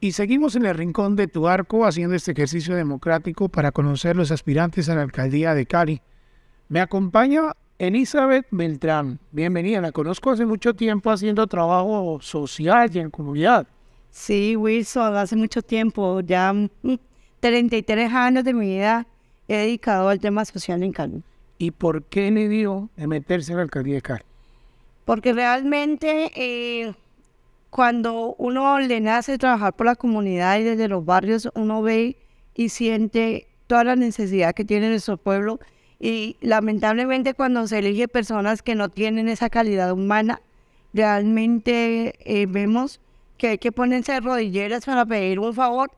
Y seguimos en el rincón de tu arco haciendo este ejercicio democrático para conocer los aspirantes a la alcaldía de Cali. Me acompaña Elizabeth Beltrán. Bienvenida, la conozco hace mucho tiempo haciendo trabajo social y en comunidad. Sí, Wilson, hace mucho tiempo, ya 33 mm, años de mi vida he dedicado al tema social en Cali. ¿Y por qué le dio de meterse en la alcaldía de Cali? Porque realmente... Eh, cuando uno le nace trabajar por la comunidad y desde los barrios, uno ve y siente toda la necesidad que tiene nuestro pueblo. Y lamentablemente cuando se elige personas que no tienen esa calidad humana, realmente eh, vemos que hay que ponerse rodilleras para pedir un favor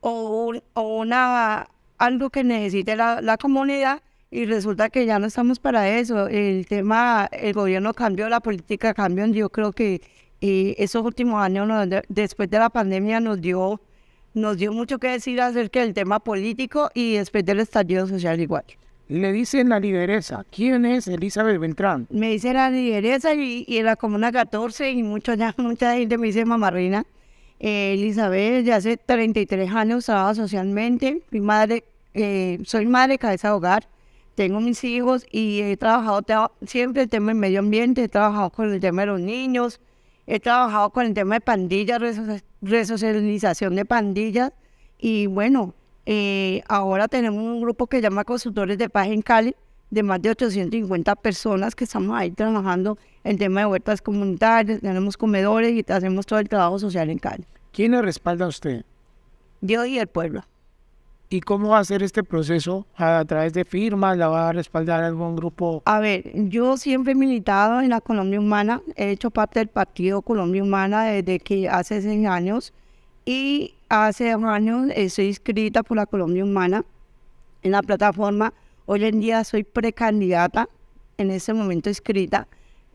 o, o una, algo que necesite la, la, comunidad y resulta que ya no estamos para eso. El tema, el gobierno cambió, la política cambió, yo creo que y esos últimos años, después de la pandemia, nos dio, nos dio mucho que decir acerca del tema político y después del estallido social igual. Le dicen la lideresa. ¿Quién es Elizabeth Beltrán? Me dice la lideresa y, y en la Comuna 14 y muchos ya, mucha gente me dice mamarrina. Eh, Elizabeth, ya hace 33 años trabaja socialmente. Mi madre, eh, soy madre cabeza de hogar. Tengo mis hijos y he trabajado siempre el tema del medio ambiente, he trabajado con el tema de los niños, He trabajado con el tema de pandillas, resocialización de pandillas y bueno, eh, ahora tenemos un grupo que se llama Consultores de Paz en Cali, de más de 850 personas que estamos ahí trabajando el tema de huertas comunitarias, tenemos comedores y hacemos todo el trabajo social en Cali. ¿Quién le respalda a usted? Dios y el pueblo. ¿Y cómo va a ser este proceso? ¿A través de firmas? ¿La va a respaldar algún grupo? A ver, yo siempre he militado en la Colombia Humana, he hecho parte del Partido Colombia Humana desde que hace seis años y hace un año estoy inscrita por la Colombia Humana en la plataforma. Hoy en día soy precandidata, en ese momento inscrita.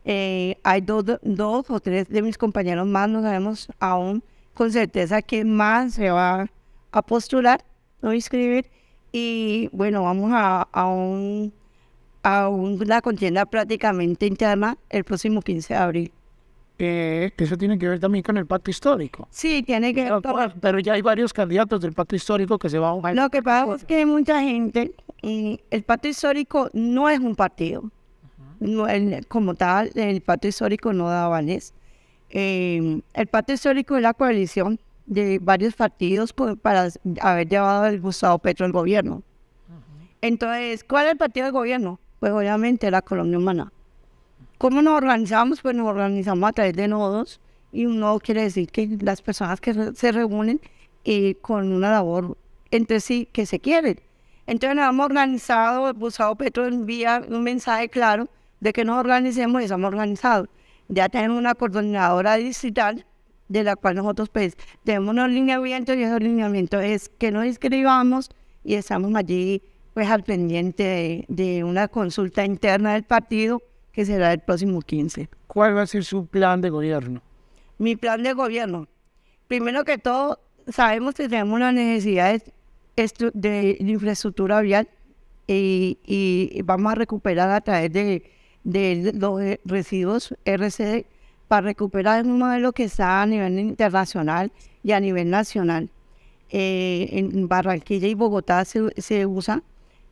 Eh, hay dos, dos o tres de mis compañeros más, no sabemos aún con certeza quién más se va a postular inscribir. Y bueno, vamos a, a, un, a una contienda prácticamente interna el próximo 15 de abril. Eh, que eso tiene que ver también con el pacto histórico. Sí, tiene que Pero, ya hay varios candidatos del pacto histórico que se van a... Lo que pasa es que mucha gente, y el pacto histórico no es un partido. no, como tal, el pacto histórico no da vales eh, el pacto histórico es la coalición de varios partidos para haber llevado el Gustavo Petro al gobierno. Entonces, ¿cuál es el partido del gobierno? Pues obviamente la colonia humana. ¿Cómo nos organizamos? Pues nos organizamos a través de nodos y un nodo quiere decir que las personas que se reúnen y eh, con una labor entre sí que se quieren. Entonces nos hemos organizado, el Gustavo Petro envía un mensaje claro de que nos organicemos y estamos organizados. Ya tenemos una coordinadora digital de la cual nosotros pues tenemos unos lineamientos y esos lineamientos es que nos inscribamos y estamos allí pues al pendiente de, una consulta interna del partido que será el próximo 15. ¿Cuál va a ser su plan de gobierno? Mi plan de gobierno. Primero que todo, sabemos que tenemos las necesidades de infraestructura vial y, y, vamos a recuperar a través de, de los residuos RCD para recuperar un modelo que está a nivel internacional y a nivel nacional. Eh, en Barranquilla y Bogotá se, se usa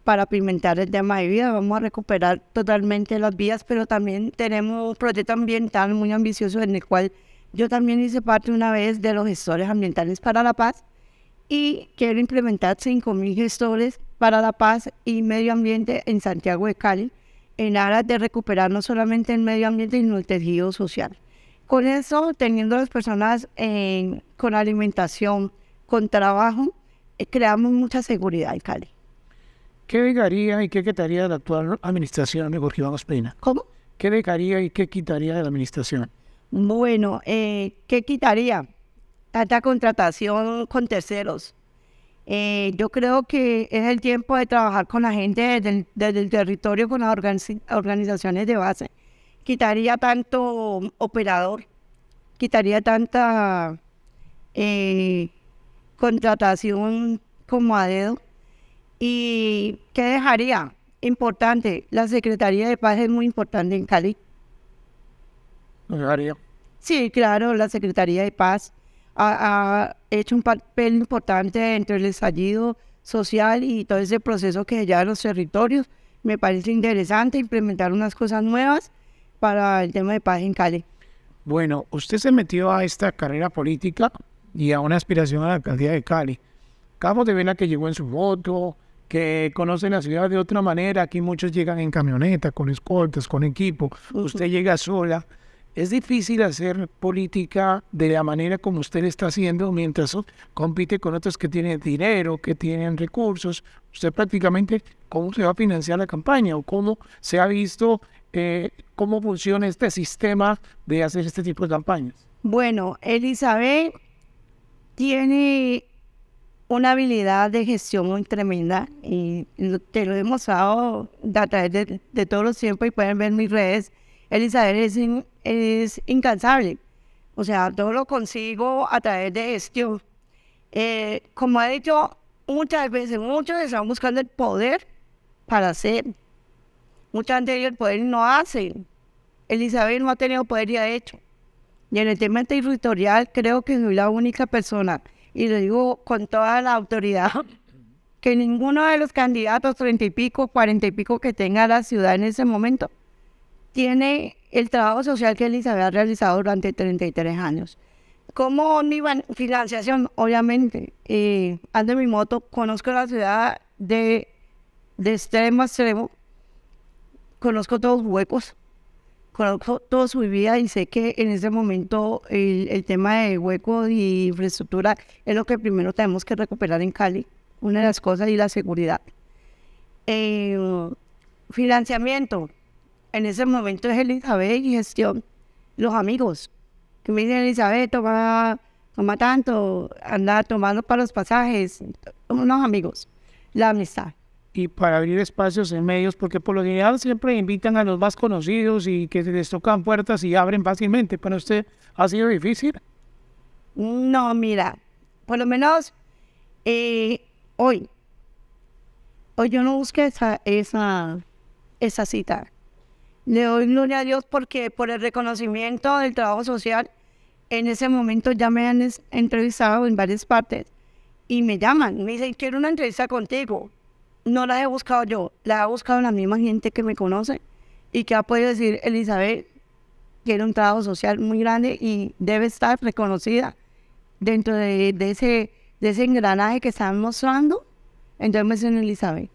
para pimentar el tema de vida. Vamos a recuperar totalmente las vías, pero también tenemos un proyecto ambiental muy ambicioso en el cual yo también hice parte una vez de los gestores ambientales para la paz y quiero implementar 5.000 gestores para la paz y medio ambiente en Santiago de Cali en aras de recuperar no solamente el medio ambiente, sino el tejido social. Con eso, teniendo a las personas con alimentación, con trabajo, eh, creamos mucha seguridad en Cali. ¿Qué dejaría y qué quitaría de la actual administración de Jorge Iván Ospina? ¿Cómo? ¿Qué dejaría y qué quitaría de la administración? Bueno, eh, ¿qué quitaría? Tanta contratación con terceros, eh, yo creo que es el tiempo de trabajar con la gente desde el, territorio, con las organizaciones de base. Quitaría tanto operador, quitaría tanta eh, contratación como a dedo. ¿Y qué dejaría? Importante, la Secretaría de Paz es muy importante en Cali. ¿Lo dejaría? Sí, claro, la Secretaría de Paz. a, hecho un papel importante entre el estallido social y todo ese proceso que se lleva los territorios. Me parece interesante implementar unas cosas nuevas para el tema de paz en Cali. Bueno, usted se metió a esta carrera política y a una aspiración a la alcaldía de Cali. Cabo de ver que llegó en su voto, que conoce la ciudad de otra manera. Aquí muchos llegan en camioneta, con escoltas, con equipo. Usted llega sola. Es difícil hacer política de la manera como usted está haciendo mientras compite con otros que tienen dinero, que tienen recursos. Usted prácticamente, ¿cómo se va a financiar la campaña o cómo se ha visto eh, cómo funciona este sistema de hacer este tipo de campañas? Bueno, Elizabeth tiene una habilidad de gestión muy tremenda y te lo hemos dado a través de, de todos los tiempos y pueden ver mis redes Elizabeth es, incansable. O sea, todo lo consigo a través de gestión. Eh, como ha dicho muchas veces, muchos están buscando el poder para hacer. Muchas veces el poder no hacen, Elizabeth no ha tenido poder y ha hecho. Y en el tema territorial creo que soy la única persona, y lo digo con toda la autoridad, que ninguno de los candidatos treinta y pico, cuarenta y pico que tenga la ciudad en ese momento tiene el trabajo social que Elizabeth ha realizado durante 33 años. Como mi financiación, obviamente, eh, ando en mi moto, conozco la ciudad de, de extremo a extremo, conozco todos los huecos, conozco toda su vida y sé que en este momento el, el tema de huecos y infraestructura es lo que primero tenemos que recuperar en Cali, una de las cosas, y la seguridad. Eh, financiamiento, en ese momento es Elizabeth y gestión, los amigos, que me dicen, Elizabeth, toma, toma tanto, anda tomando para los pasajes, unos amigos, la amistad. Y para abrir espacios en medios, porque por lo general siempre invitan a los más conocidos y que se les tocan puertas y abren fácilmente. ¿Para usted ha sido difícil? No, mira, por lo menos eh, hoy, hoy yo no busqué esa, esa, esa cita le doy gloria a Dios porque por el reconocimiento del trabajo social, en ese momento ya me han entrevistado en varias partes y me llaman, me dicen, quiero una entrevista contigo. No la he buscado yo, la ha buscado la misma gente que me conoce y que ha podido decir, Elizabeth, quiero un trabajo social muy grande y debe estar reconocida dentro de, ese, de ese engranaje que están mostrando. Entonces me dicen, Elizabeth,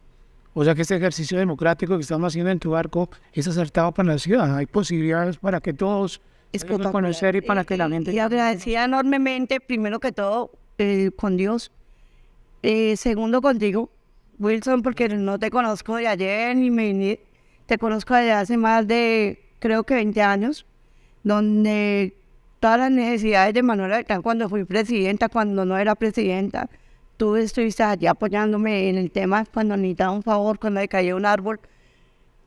o sea que este ejercicio democrático que estamos haciendo en tu barco es acertado para la ciudad. Hay posibilidades para que todos puedan conocer y para que la eh, gente... Eh, y agradecida enormemente, primero que todo, eh, con Dios. segundo, contigo, Wilson, porque no te conozco de ayer ni me Te conozco desde hace más de, creo que 20 años, donde todas las necesidades de Manuel están cuando fui presidenta, cuando no era presidenta, tú estuviste allí apoyándome en el tema cuando necesitaba un favor, cuando me cayó un árbol.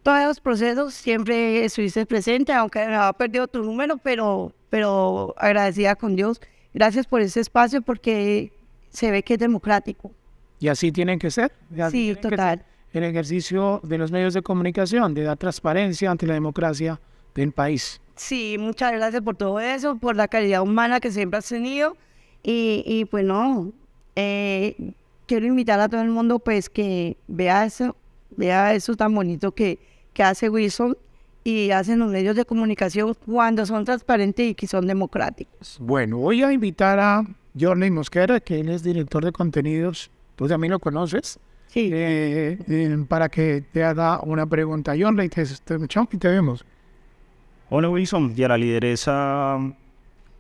Todos los procesos siempre estuviste presente, aunque me había perdido tu número, pero, pero agradecida con Dios. Gracias por ese espacio porque se ve que es democrático. Y así tienen que ser. Sí, total. El ejercicio de los medios de comunicación, de dar transparencia ante la democracia del país. Sí, muchas gracias por todo eso, por la calidad humana que siempre has tenido. Y, y pues no, eh, quiero invitar a todo el mundo pues que vea eso, vea eso tan bonito que, que hace Wilson y hacen los medios de comunicación cuando son transparentes y que son democráticos. Bueno, voy a invitar a Jordi Mosquera, que él es director de contenidos, tú también lo conoces, sí. Eh, eh, para que te haga una pregunta. Jordi, te y te vemos. Hola Wilson, y a la lideresa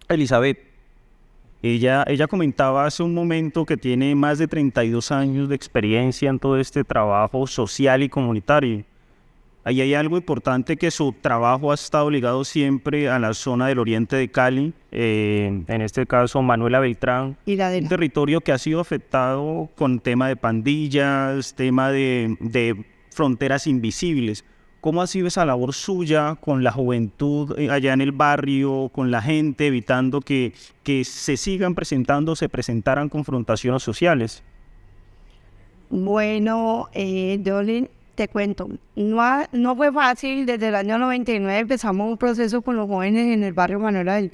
Elizabeth ella, ella comentaba hace un momento que tiene más de 32 años de experiencia en todo este trabajo social y comunitario. Ahí hay algo importante que su trabajo ha estado ligado siempre a la zona del oriente de Cali, eh, en este caso Manuela Beltrán, y la un territorio que ha sido afectado con tema de pandillas, tema de fronteras invisibles. ¿Cómo ha sido esa labor suya con la juventud eh, allá en el barrio, con la gente, evitando que, que se sigan presentando, se presentaran confrontaciones sociales? Bueno, eh, te cuento, no, no fue fácil. Desde el año 99 empezamos un proceso con los jóvenes en el barrio Manuela del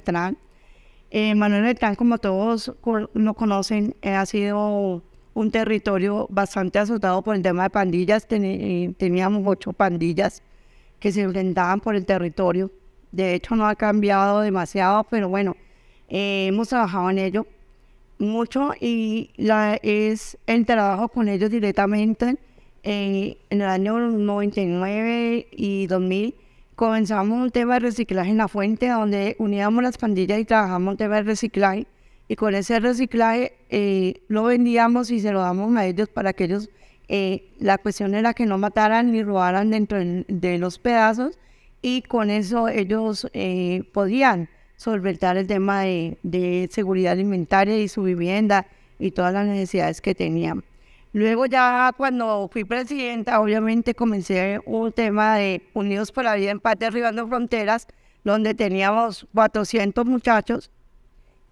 Eh, Manuela del Trán, como todos lo conocen, eh, ha sido un territorio bastante azotado por el tema de pandillas. Eh, teníamos ocho pandillas que se enfrentaban por el territorio. De hecho, no ha cambiado demasiado, pero bueno, eh, hemos trabajado en ello mucho y la, es el trabajo con ellos directamente. en el año 99 y 2000 comenzamos un tema de reciclaje en la fuente, donde uníamos las pandillas y trabajamos un tema de reciclaje y con ese reciclaje eh, lo vendíamos y se lo damos a ellos para que ellos, eh, la cuestión era que no mataran ni robaran dentro de los pedazos y con eso ellos eh, podían solventar el tema de, de, seguridad alimentaria y su vivienda y todas las necesidades que tenían. Luego ya cuando fui presidenta, obviamente comencé un tema de Unidos por la Vida, en parte Arribando Fronteras, donde teníamos 400 muchachos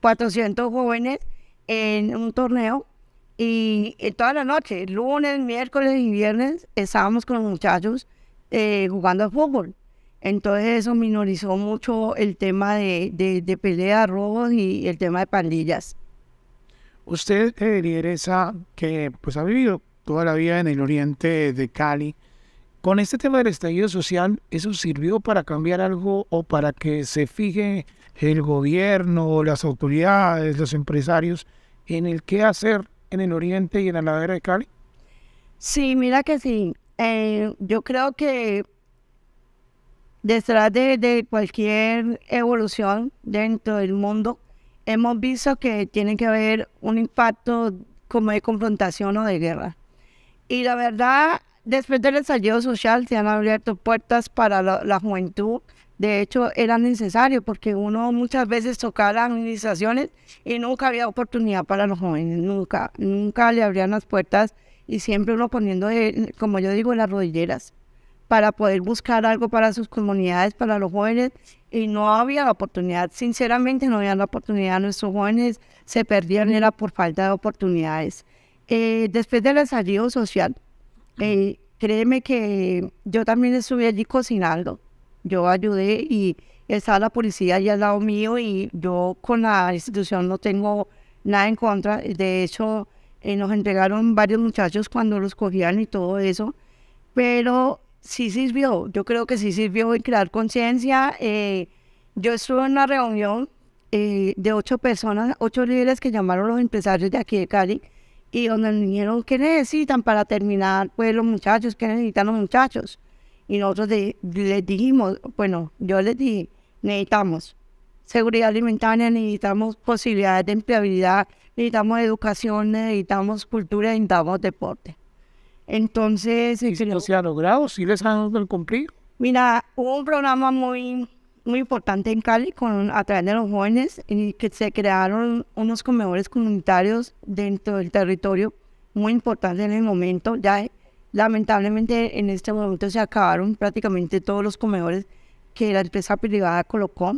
400 jóvenes en un torneo y, eh, toda la noche, lunes, miércoles y viernes, estábamos con los muchachos eh, jugando al fútbol. Entonces eso minorizó mucho el tema de, de, de pelea, robos y el tema de pandillas. Usted eh, lideresa que pues ha vivido toda la vida en el oriente de Cali, con este tema del estallido social, ¿eso sirvió para cambiar algo o para que se fije el gobierno, las autoridades, los empresarios en el qué hacer en el oriente y en la ladera de Cali? Sí, mira que sí. Eh, yo creo que detrás de, de, cualquier evolución dentro del mundo, hemos visto que tiene que haber un impacto como de confrontación o de guerra. Y la verdad, Después del estallido social se han abierto puertas para la, juventud. De hecho, era necesario porque uno muchas veces tocaba las administraciones y nunca había oportunidad para los jóvenes, nunca, nunca le abrían las puertas y siempre uno poniendo, eh, como yo digo, las rodilleras para poder buscar algo para sus comunidades, para los jóvenes, y no había la oportunidad, sinceramente no había la oportunidad, nuestros jóvenes se perdían, era por falta de oportunidades. Eh, después del estallido social, eh, créeme que yo también estuve allí cocinando. Yo ayudé y estaba la policía allí al lado mío y yo con la institución no tengo nada en contra. De hecho, eh, nos entregaron varios muchachos cuando los cogían y todo eso. Pero sí sirvió, yo creo que sí sirvió en crear conciencia. Eh, yo estuve en una reunión de ocho personas, ocho líderes que llamaron los empresarios de aquí de Cali y donde nos dijeron necesitan para terminar, pues los muchachos, que necesitan los muchachos. Y nosotros les dijimos, bueno, yo les dije, necesitamos seguridad alimentaria, necesitamos posibilidades de empleabilidad, necesitamos educación, necesitamos cultura, necesitamos deporte. Entonces... ¿Y si se ha logrado? ¿Sí les han cumplido? Mira, hubo un programa muy muy importante en Cali con, a de los jóvenes y que se crearon unos comedores comunitarios dentro del territorio muy importante en el momento. Ya lamentablemente en este momento se acabaron prácticamente todos los comedores que la empresa privada colocó,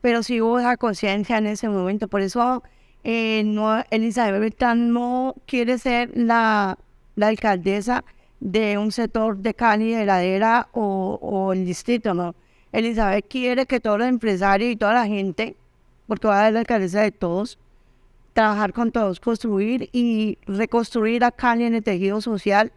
pero sí hubo esa conciencia en ese momento. Por eso eh, no, Elizabeth Beltrán no quiere ser la, alcaldesa de un sector de Cali, de ladera o, o el distrito, ¿no? Elizabeth quiere que todos los empresarios y toda la gente, porque va a ser la cabeza de todos, trabajar con todos, construir y reconstruir acá en el tejido social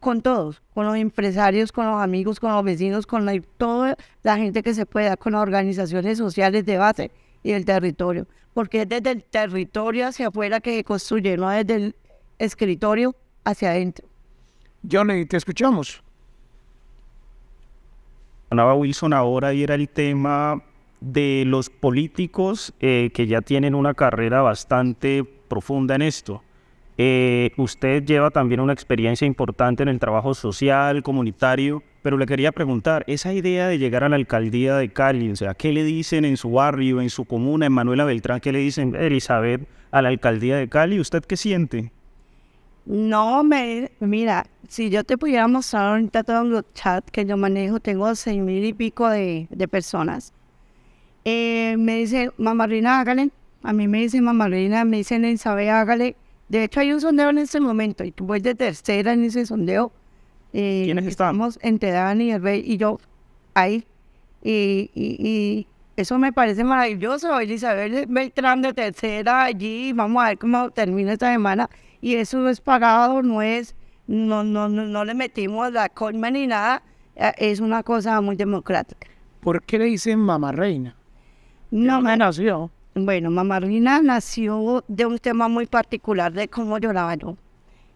con todos, con los empresarios, con los amigos, con los vecinos, con toda la gente que se pueda, con las organizaciones sociales de base y del territorio, porque es desde el territorio hacia afuera que se construye, no desde el escritorio hacia adentro. Johnny, te escuchamos. Sonaba Wilson ahora y era el tema de los políticos eh, que ya tienen una carrera bastante profunda en esto. Eh, usted lleva también una experiencia importante en el trabajo social, comunitario, pero le quería preguntar, esa idea de llegar a la alcaldía de Cali, o sea, ¿qué le dicen en su barrio, en su comuna, en Manuela Beltrán, qué le dicen, Elizabeth, a la alcaldía de Cali? ¿Usted qué siente? No, me, mira, si yo te pudiera mostrar ahorita todos los chats que yo manejo, tengo seis mil y pico de, de personas. Eh, me dice, Mamarina, hágale. A mí me dice Mamarina, me dice Isabel, hágale. De hecho, hay un sondeo en este momento y tú voy de tercera en ese sondeo. Eh, ¿Quiénes están? Estamos entre Dani y el Rey y yo ahí. Y, y, eso me parece maravilloso. Elizabeth Beltrán de tercera allí. Vamos a ver cómo termina esta semana y eso no es pagado, no es, no, no, no, no le metimos la colma ni nada, eh, es una cosa muy democrática. ¿Por qué le dicen mamá reina? No, me nació. Bueno, mamá reina nació de un tema muy particular de cómo lloraba yo.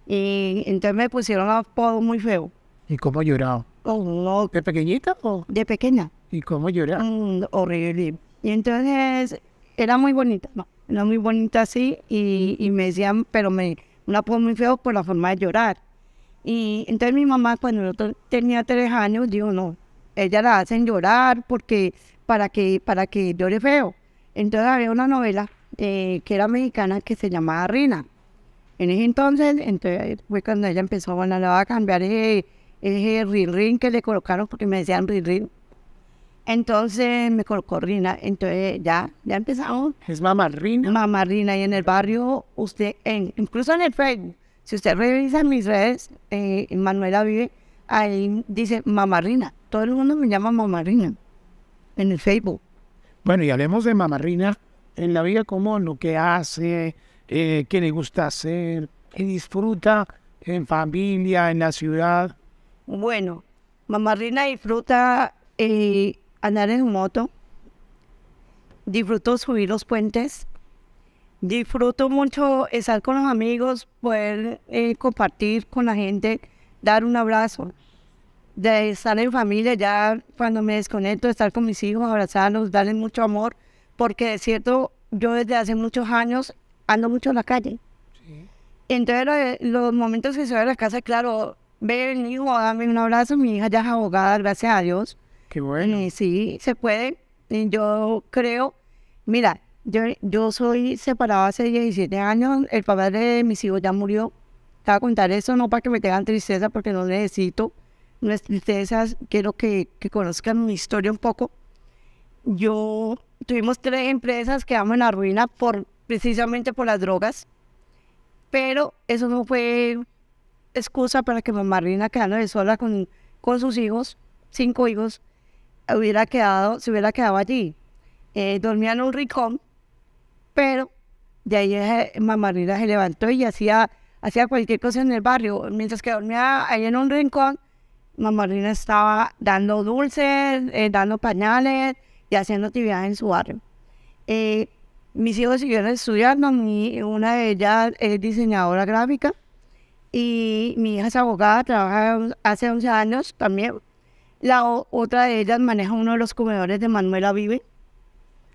Y entonces me pusieron un apodo muy feo. ¿Y cómo lloraba? Oh, ¿De pequeñita o? De pequeña. ¿Y cómo lloraba? Mm, horrible. Y entonces era muy bonita, no, era muy bonita así y, y me decían, pero me, una apodo muy feo por la forma de llorar. Y entonces mi mamá cuando yo tenía tres años dijo, no, ella la hacen llorar porque para que, para que llore feo. Entonces había una novela eh, que era mexicana que se llamaba Rina. En ese entonces, entonces fue cuando ella empezó, bueno, le a cambiar ese, ese rin, rin que le colocaron porque me decían rin rin. Entonces me colocó Rina, entonces ya, ya empezamos. Es Mamarrina. Rina. y en el barrio, usted, en, incluso en el Facebook, si usted revisa mis redes, eh, Manuela vive, ahí dice mamá Todo el mundo me llama mamá en el Facebook. Bueno, y hablemos de mamá en la vida común, lo que hace, eh, qué le gusta hacer, qué disfruta en familia, en la ciudad. Bueno, Mamarrina disfruta... Eh, andar en moto, disfruto subir los puentes, disfruto mucho estar con los amigos, poder eh, compartir con la gente, dar un abrazo, de estar en familia, ya cuando me desconecto, estar con mis hijos, abrazarlos, darles mucho amor, porque de cierto, yo desde hace muchos años ando mucho en la calle. Sí. Entonces, los momentos que ve de la casa, claro, el hijo, dame un abrazo, mi hija ya es abogada, gracias a Dios bueno. sí, se puede. Yo creo, mira, yo, yo soy separada hace 17 años, el padre de mis hijos ya murió. Te voy a contar eso, no para que me tengan tristeza, porque no necesito nuestras tristezas, quiero que, que conozcan mi historia un poco. Yo tuvimos tres empresas que en la ruina por, precisamente por las drogas, pero eso no fue excusa para que mamá Rina quedara sola con, con sus hijos, cinco hijos, hubiera quedado, se hubiera quedado allí. Eh, dormía en un rincón, pero de ahí Mamarina se levantó y hacía, hacía cualquier cosa en el barrio. Mientras que dormía ahí en un rincón, Mamarina estaba dando dulces, eh, dando pañales y haciendo actividades en su barrio. Eh, mis hijos siguieron estudiando, mi, una de ellas es diseñadora gráfica y mi hija es abogada, trabaja hace 11 años también la otra de ellas maneja uno de los comedores de Manuela Vive.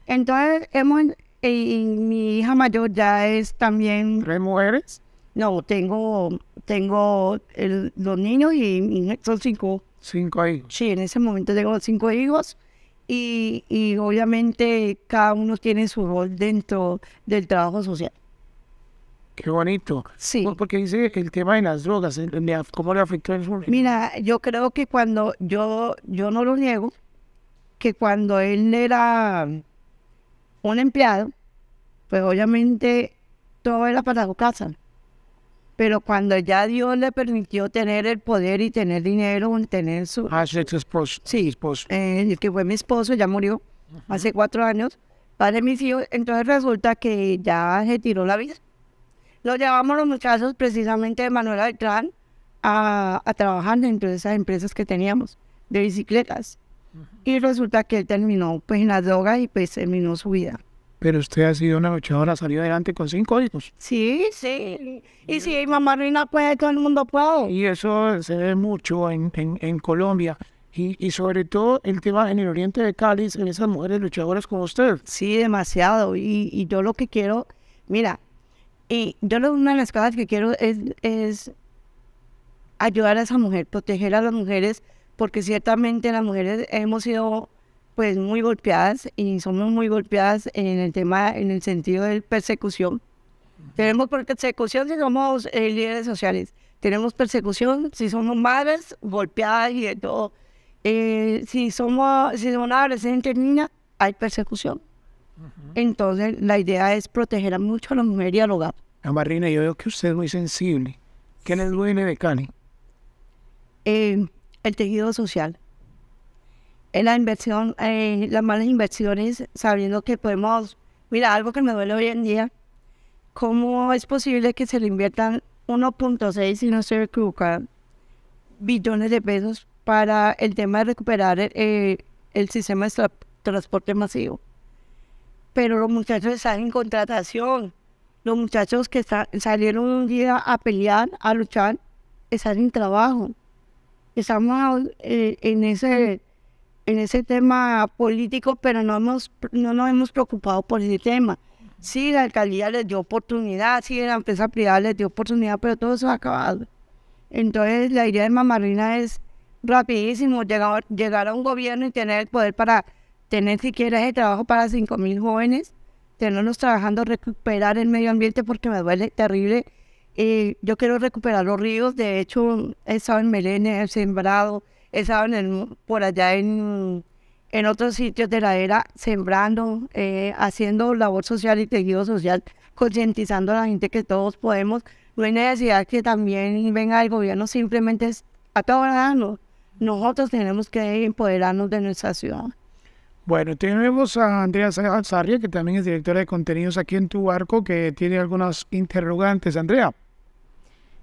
Entonces, hemos, y mi hija mayor ya es también... ¿Tres mujeres? No, tengo, tengo los niños y, son cinco. ¿Cinco hijos? Sí, en ese momento tengo cinco hijos y, y obviamente cada uno tiene su rol dentro del trabajo social. Qué bonito. Sí. Pues, porque dice que el tema de las drogas, eh, ¿cómo le afectó Mira, yo creo que cuando yo, yo no lo niego, que cuando él era un empleado, pues obviamente todo era para su casa. Pero cuando ya Dios le permitió tener el poder y tener dinero, tener su... Ah, esposo. Sí, esposo. Eh, el que fue mi esposo, ya murió hace cuatro años, padre de mis hijos. Entonces resulta que ya se tiró la vida lo llevamos los muchachos precisamente de Manuel Beltrán a, a trabajar dentro de esas empresas que teníamos de bicicletas. Y resulta que él terminó pues en la droga y pues terminó su vida. Pero usted ha sido una luchadora, salió adelante con cinco hijos. Sí, sí. Y si sí, mamá Reina puede, todo el mundo puede. Y eso se ve mucho en, en, Colombia. Y, y, sobre todo el tema en el oriente de Cali, en esas mujeres luchadoras como usted. Sí, demasiado. Y, y yo lo que quiero, mira, y yo lo, una de las cosas que quiero es, es ayudar a esa mujer, proteger a las mujeres, porque ciertamente las mujeres hemos sido pues muy golpeadas y somos muy golpeadas en el tema, en el sentido de persecución. Tenemos persecución si somos eh, líderes sociales, tenemos persecución si somos madres golpeadas y de todo. Eh, si somos, si somos una niña, hay persecución. Entonces la idea es proteger a mucho a la mujeres y al hogar. Amarrina, yo veo que usted es muy sensible. ¿Quién es duele, de eh, el tejido social. En la inversión, eh, las malas inversiones, sabiendo que podemos, mira, algo que me duele hoy en día, ¿cómo es posible que se le inviertan 1.6, si no se equivocada, billones de pesos para el tema de recuperar eh, el sistema de transporte masivo? Pero los muchachos están en contratación, los muchachos que salieron un día a pelear, a luchar, están en trabajo. Estamos eh, en, ese, en ese tema político, pero no, hemos, no nos hemos preocupado por ese tema. Sí, la alcaldía les dio oportunidad, sí, la empresa privada les dio oportunidad, pero todo eso ha acabado. Entonces, la idea de Mamarina es rapidísimo, llegar, llegar a un gobierno y tener el poder para tener siquiera ese trabajo para 5.000 jóvenes tenernos trabajando, recuperar el medio ambiente porque me duele terrible. Y eh, yo quiero recuperar los ríos. De hecho, he estado en Melene, he sembrado, he estado en por allá en, otros sitios de la era, sembrando, eh, haciendo labor social y tejido social, concientizando a la gente que todos podemos. No hay necesidad que también venga el gobierno, simplemente es a todos Nosotros tenemos que empoderarnos de nuestra ciudad. Bueno, tenemos a Andrea Sarria, que también es directora de contenidos aquí en Tu Barco, que tiene algunas interrogantes. Andrea.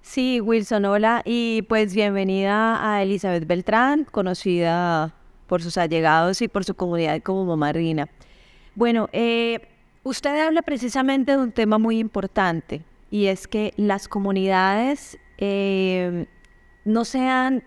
Sí, Wilson, hola. Y pues bienvenida a Elizabeth Beltrán, conocida por sus allegados y por su comunidad como Mamá Bueno, eh, usted habla precisamente de un tema muy importante y es que las comunidades eh, no sean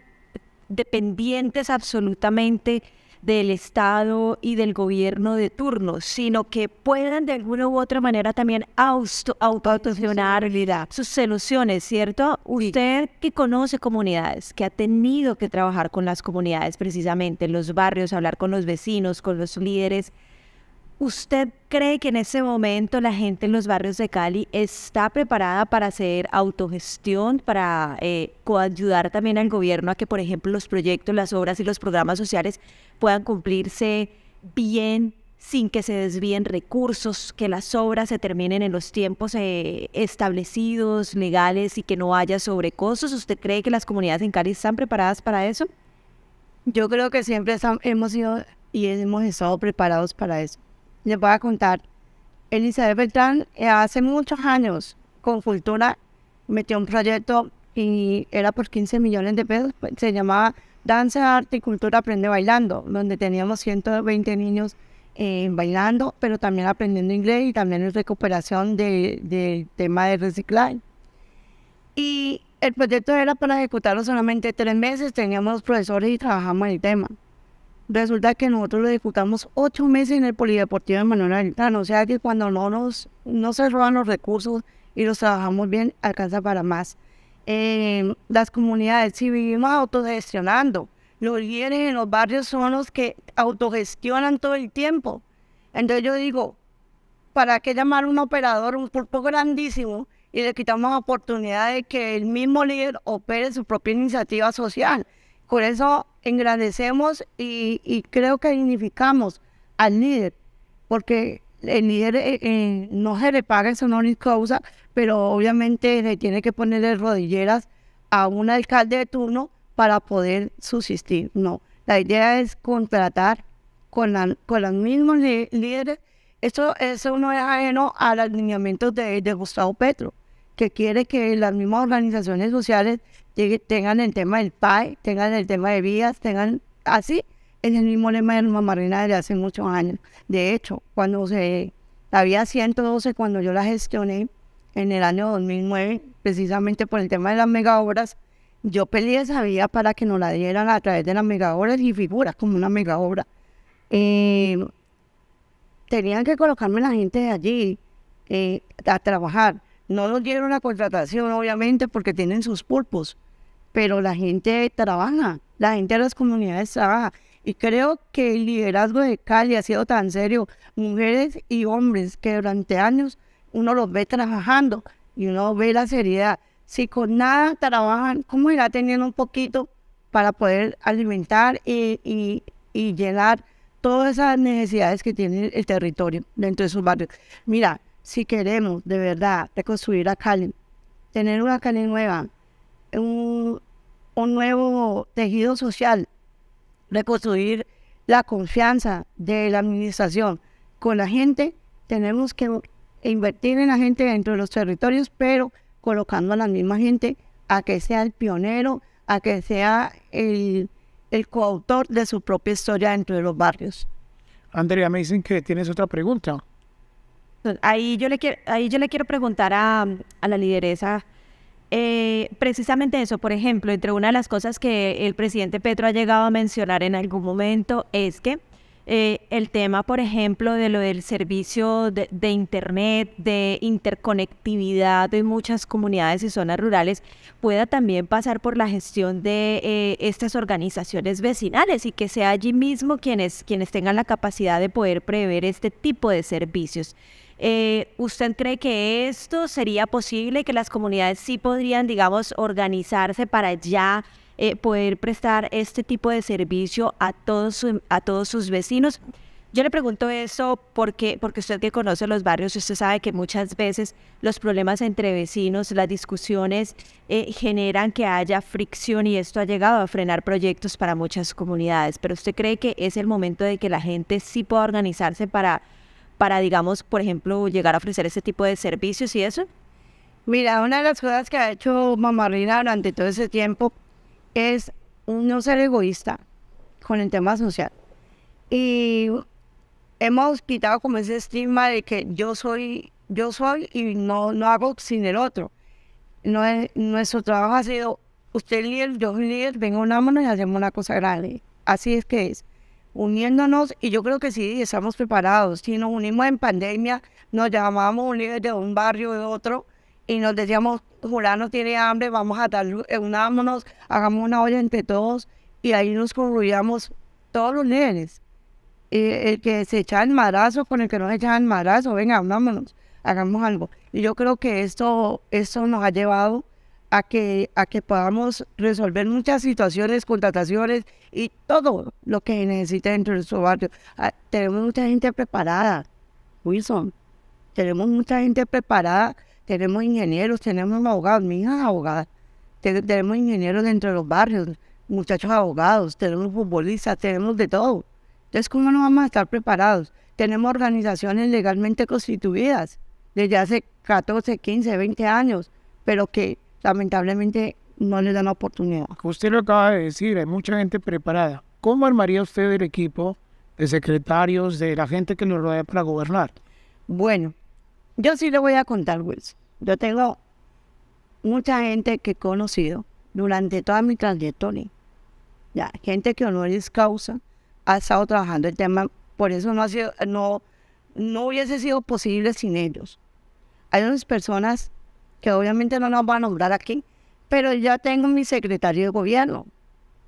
dependientes absolutamente del Estado y del gobierno de turno, sino que puedan de alguna u otra manera también autoaccionar sus soluciones, ¿cierto? Usted que conoce comunidades, que ha tenido que trabajar con las comunidades precisamente, en los barrios, hablar con los vecinos, con los líderes ¿Usted cree que en ese momento la gente en los barrios de Cali está preparada para hacer autogestión, para ayudar eh, coayudar también al gobierno a que, por ejemplo, los proyectos, las obras y los programas sociales puedan cumplirse bien, sin que se desvíen recursos, que las obras se terminen en los tiempos eh, establecidos, legales y que no haya sobrecostos? ¿Usted cree que las comunidades en Cali están preparadas para eso? Yo creo que siempre hemos sido y hemos estado preparados para eso les voy a contar. Elizabeth Beltrán eh, hace muchos años con Cultura metió un proyecto y era por 15 millones de pesos, pues, se llamaba Danza, Arte y Cultura Aprende Bailando, donde teníamos 120 niños eh, bailando, pero también aprendiendo inglés y también en recuperación del tema de reciclaje. Y el proyecto era para ejecutarlo solamente tres meses, teníamos profesores y trabajamos en el tema. Resulta que nosotros lo ejecutamos ocho meses en el Polideportivo de Manuel Altano. O sea que cuando no, nos, no se roban los recursos y los trabajamos bien, alcanza para más. Em, las comunidades, si vivimos autogestionando, los líderes en los barrios son los que autogestionan todo el tiempo. Entonces yo digo, ¿para qué llamar a un operador, un pulpo grandísimo, y le quitamos la oportunidad de que el mismo líder opere su propia iniciativa social? Por eso engrandecemos y, creo que dignificamos al líder, porque el líder eh, eh, no se le paga su no causa, pero obviamente le tiene que ponerle rodilleras a un alcalde de turno para poder subsistir. No, la idea es contratar con, los mismos líderes. Esto, eso no es ajeno al alineamiento de, de Gustavo Petro, que quiere que las mismas organizaciones sociales tengan el tema del pay, tengan el tema de vías, tengan así, es el mismo lema de Norma Marina desde hace muchos años. De hecho, cuando se, la vía 112, cuando yo la gestioné en el año 2009, precisamente por el tema de las mega obras, yo peleé esa vía para que nos la dieran a través de las mega obras y figuras como una mega obra. Eh, tenían que colocarme la gente de allí eh, a trabajar. No los dieron la contratación, obviamente, porque tienen sus pulpos, pero la gente trabaja, la gente de las comunidades trabaja. Y creo que el liderazgo de Cali ha sido tan serio. Mujeres y hombres que durante años uno los ve trabajando y uno ve la seriedad. Si con nada trabajan, ¿cómo irá teniendo un poquito para poder alimentar y, y, y llenar todas esas necesidades que tiene el territorio dentro de sus barrios? Mira, si queremos de verdad reconstruir a Cali, tener una Cali nueva, un, nuevo tejido social, reconstruir la confianza de la administración con la gente, tenemos que invertir en la gente dentro de los territorios, pero colocando a la misma gente a que sea el pionero, a que sea el, el coautor de su propia historia dentro de los barrios. Andrea, me dicen que tienes otra pregunta. Ahí yo le quiero, ahí yo le quiero preguntar a, la lideresa eh, precisamente eso. Por ejemplo, entre una de las cosas que el presidente Petro ha llegado a mencionar en algún momento es que eh, el tema, por ejemplo, de lo del servicio de, Internet, de interconectividad de muchas comunidades y zonas rurales, pueda también pasar por la gestión de eh, estas organizaciones vecinales y que sea allí mismo quienes, quienes tengan la capacidad de poder prever este tipo de servicios. Eh, ¿Usted cree que esto sería posible, que las comunidades sí podrían, digamos, organizarse para ya eh, poder prestar este tipo de servicio a todos, a todos sus vecinos? Yo le pregunto eso porque, porque usted que conoce los barrios, usted sabe que muchas veces los problemas entre vecinos, las discusiones eh, generan que haya fricción y esto ha llegado a frenar proyectos para muchas comunidades. Pero usted cree que es el momento de que la gente sí pueda organizarse para para, digamos, por ejemplo, llegar a ofrecer ese tipo de servicios y eso? Mira, una de las cosas que ha hecho Mamarrina durante todo ese tiempo es no ser egoísta con el tema social. Y hemos quitado como ese estigma de que yo soy, yo soy y no, no hago sin el otro. No es, nuestro trabajo ha sido, usted líder, yo soy líder, venga, mano y hacemos una cosa grande. Así es que es uniéndonos y yo creo que sí, estamos preparados. Si nos unimos en pandemia, nos un líder de un barrio de otro y nos decíamos, no tiene hambre, vamos a dar, eh, unámonos, hagamos una olla entre todos y ahí nos concluyamos todos los líderes. el que se echa el marazo con el que no se echa el marazo, venga, unámonos, hagamos algo. Y yo creo que esto, esto nos ha llevado a que, a que podamos resolver muchas situaciones, contrataciones y todo lo que necesita dentro de nuestro barrio. Ah, tenemos mucha gente preparada, Wilson. Tenemos mucha gente preparada, tenemos ingenieros, tenemos abogados, mi hija es abogada. tenemos ingenieros dentro de los barrios, muchachos abogados, tenemos futbolistas, tenemos de todo. Entonces, ¿cómo no vamos a estar preparados? Tenemos organizaciones legalmente constituidas desde hace 14, 15, 20 años, pero que lamentablemente no le dan oportunidad. Usted lo acaba de decir, hay mucha gente preparada. ¿Cómo armaría usted el equipo de secretarios, de la gente que nos rodea para gobernar? Bueno, yo sí le voy a contar, Wilson. Yo tengo mucha gente que he conocido durante toda mi trayectoria. Ya, gente que honoris causa ha estado trabajando el tema, por eso no ha sido, no, no hubiese sido posible sin ellos. Hay unas personas que obviamente no nos van a nombrar aquí, pero ya tengo mi secretario de gobierno,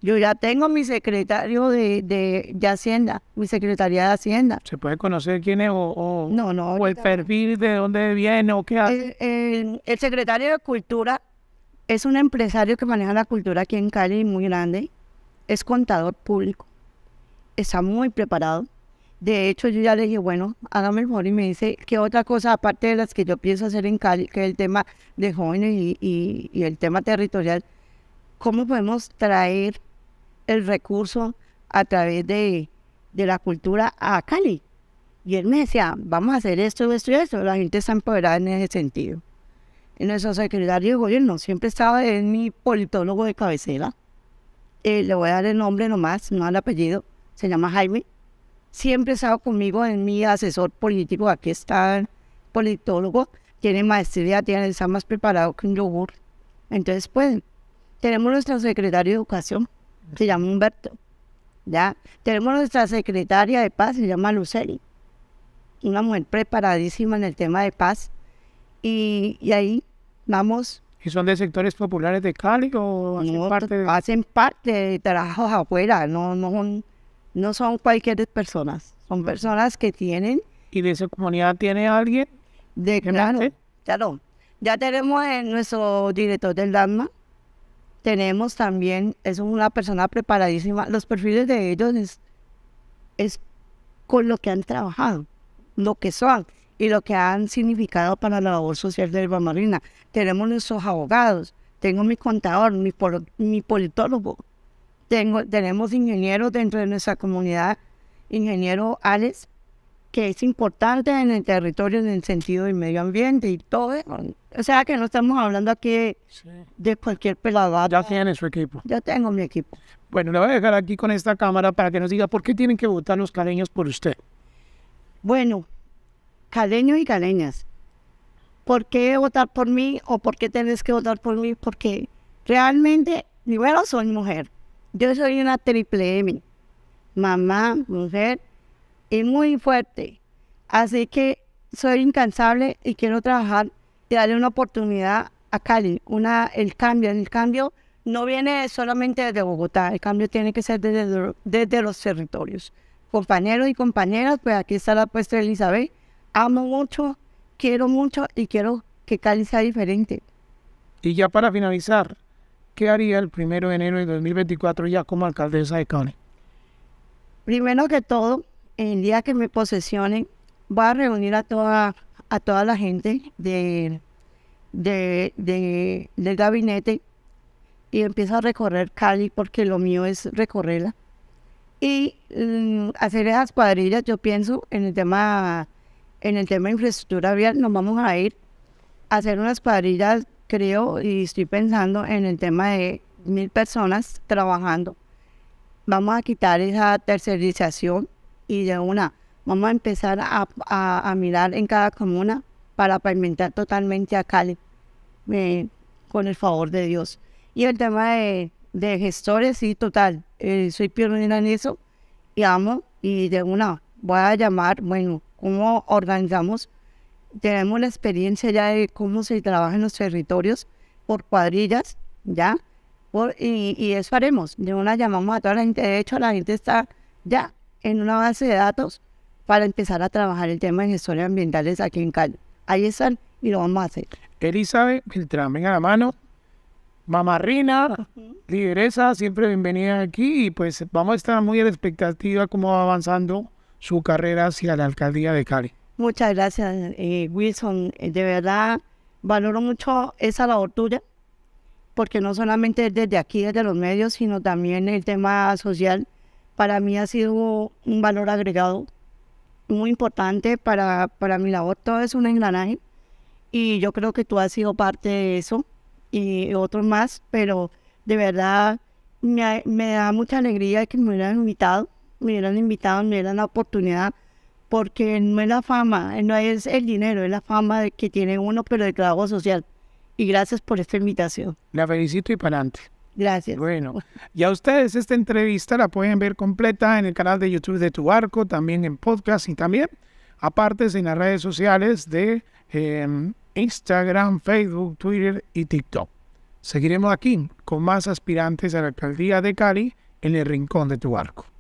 yo ya tengo mi secretario de, Hacienda, mi secretaría de Hacienda. ¿Se puede conocer quién es o, el perfil de dónde viene o qué hace? El, el, secretario de Cultura es un empresario que maneja la cultura aquí en Cali muy grande, es contador público, está muy preparado, de hecho, yo ya le dije, bueno, hágame el favor y me dice qué otra cosa, aparte de las que yo pienso hacer en Cali, que es el tema de jóvenes y, el tema territorial, ¿cómo podemos traer el recurso a través de, la cultura a Cali? Y él me decía, vamos a hacer esto, esto y esto. La gente está empoderada en ese sentido. Y nuestro secretario de gobierno siempre estaba en mi politólogo de cabecera. Eh, le voy a dar el nombre nomás, no el apellido. Se llama Jaime siempre he estado conmigo en mi asesor político, aquí está el politólogo, tiene maestría, tiene, está más preparado que un yogur. Entonces, pueden. tenemos nuestro secretario de Educación, se llama Humberto, ¿ya? Tenemos nuestra secretaria de Paz, se llama Luceli, una mujer preparadísima en el tema de paz, y, y ahí vamos ¿Y son de sectores populares de Cali o hacen parte? De... Hacen parte de trabajos afuera, no, no son no son cualquier personas, son personas que tienen... ¿Y de esa comunidad tiene alguien? De, claro, claro. Ya tenemos en nuestro director del DAMA, tenemos también, es una persona preparadísima, los perfiles de ellos es, con lo que han trabajado, lo que son y lo que han significado para la labor social de Elba Marina. Tenemos nuestros abogados, tengo mi contador, mi politólogo, tenemos ingenieros dentro de nuestra comunidad, ingeniero Alex, que es importante en el territorio en el sentido del medio ambiente y todo O sea que no estamos hablando aquí de, cualquier pelada. Ya tiene su equipo. Yo tengo mi equipo. Bueno, le voy a dejar aquí con esta cámara para que nos diga por qué tienen que votar los caleños por usted. Bueno, caleños y caleñas, ¿por qué votar por mí o por qué tenés que votar por mí? Porque realmente, primero soy mujer, yo soy una triple M, mamá, mujer y muy fuerte. Así que soy incansable y quiero trabajar y darle una oportunidad a Cali, una, el cambio. El cambio no viene solamente desde Bogotá, el cambio tiene que ser desde, desde los territorios. Compañeros y compañeras, pues aquí está la puesta Elizabeth. Amo mucho, quiero mucho y quiero que Cali sea diferente. Y ya para finalizar, ¿qué haría el 1 de enero de 2024 ya como alcaldesa de Cali? Primero que todo, el día que me posesionen, voy a reunir a toda, a toda la gente de, de, de, del gabinete y empiezo a recorrer Cali porque lo mío es recorrerla. Y mm, hacer esas cuadrillas, yo pienso en el tema en el tema de infraestructura vial, nos vamos a ir a hacer unas cuadrillas creo y estoy pensando en el tema de mil personas trabajando. Vamos a quitar esa tercerización y de una, vamos a empezar a, mirar en cada comuna para pavimentar totalmente a Cali, eh, con el favor de Dios. Y el tema de, gestores, sí, total, eh, soy pionera en eso y amo y de una voy a llamar, bueno, cómo organizamos tenemos la experiencia ya de cómo se trabaja en los territorios por cuadrillas, ¿ya? Por, y, y, eso haremos. De una llamamos a toda la gente. De hecho, la gente está ya en una base de datos para empezar a trabajar el tema de gestores ambientales aquí en Cali. Ahí están y lo vamos a hacer. Elizabeth tramen a la mano. Mamarrina, lideresa, siempre bienvenida aquí y pues vamos a estar muy en expectativa cómo va avanzando su carrera hacia la alcaldía de Cali. Muchas gracias, eh, Wilson. Eh, de verdad, valoro mucho esa labor tuya, porque no solamente desde aquí, desde los medios, sino también el tema social, para mí ha sido un valor agregado muy importante para, para mi labor. Todo es un engranaje y yo creo que tú has sido parte de eso y otros más, pero de verdad me, me da mucha alegría que me hubieran invitado, me hubieran invitado, me dado la oportunidad porque no es la fama, no es el dinero, es la fama que tiene uno, pero de trabajo social. Y gracias por esta invitación. La felicito y para adelante. Gracias. Bueno, y a ustedes esta entrevista la pueden ver completa en el canal de YouTube de Tu Arco, también en podcast y también aparte en las redes sociales de em, Instagram, Facebook, Twitter y TikTok. Seguiremos aquí con más aspirantes a la alcaldía de Cali en el rincón de Tu Arco.